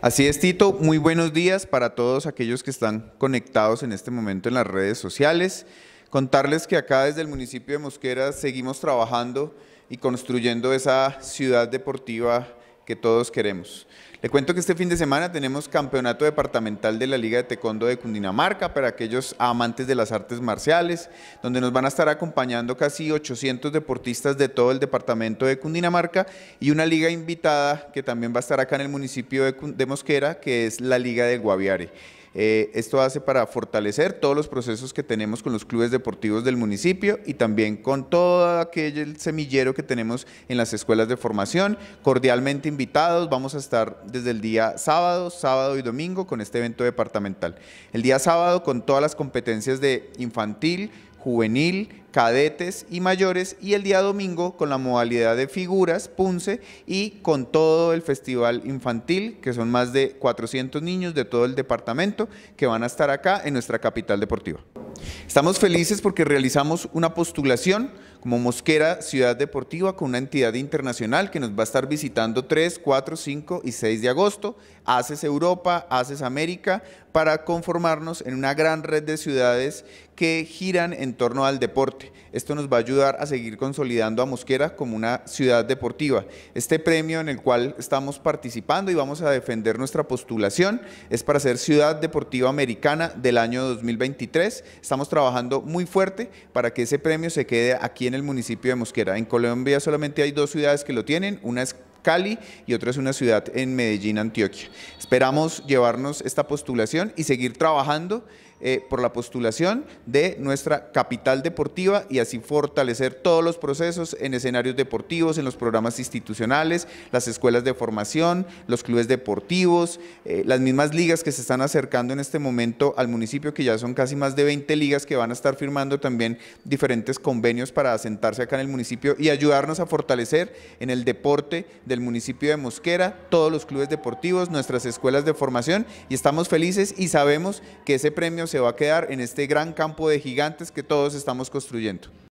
Así es, Tito. Muy buenos días para todos aquellos que están conectados en este momento en las redes sociales. Contarles que acá desde el municipio de Mosquera seguimos trabajando y construyendo esa ciudad deportiva que todos queremos. Le cuento que este fin de semana tenemos campeonato departamental de la Liga de Taekwondo de Cundinamarca para aquellos amantes de las artes marciales, donde nos van a estar acompañando casi 800 deportistas de todo el departamento de Cundinamarca y una liga invitada que también va a estar acá en el municipio de, Mosquera, que es la Liga del Guaviare. Eh, esto hace para fortalecer todos los procesos que tenemos con los clubes deportivos del municipio y también con todo aquel semillero que tenemos en las escuelas de formación. Cordialmente invitados, vamos a estar desde el día sábado, sábado y domingo con este evento departamental. El día sábado con todas las competencias de infantil, juvenil, cadetes y mayores y el día domingo con la modalidad de figuras, punce y con todo el festival infantil, que son más de 400 niños de todo el departamento que van a estar acá en nuestra capital deportiva. Estamos felices porque realizamos una postulación como Mosquera Ciudad Deportiva con una entidad internacional que nos va a estar visitando 3, 4, 5 y 6 de agosto, Haces Europa, Haces América, para conformarnos en una gran red de ciudades que giran en torno al deporte. Esto nos va a ayudar a seguir consolidando a Mosquera como una ciudad deportiva. Este premio en el cual estamos participando y vamos a defender nuestra postulación es para ser Ciudad Deportiva Americana del año 2023. Estamos trabajando muy fuerte para que ese premio se quede aquí en el municipio de Mosquera. En Colombia solamente hay dos ciudades que lo tienen, una es Cali y otra es una ciudad en Medellín, Antioquia. Esperamos llevarnos esta postulación y seguir trabajando eh, por la postulación de nuestra capital deportiva y así fortalecer todos los procesos en escenarios deportivos, en los programas institucionales, las escuelas de formación, los clubes deportivos, eh, las mismas ligas que se están acercando en este momento al municipio, que ya son casi más de 20 ligas que van a estar firmando también diferentes convenios para asentarse acá en el municipio y ayudarnos a fortalecer en el deporte del el municipio de Mosquera, todos los clubes deportivos, nuestras escuelas de formación y estamos felices y sabemos que ese premio se va a quedar en este gran campo de gigantes que todos estamos construyendo.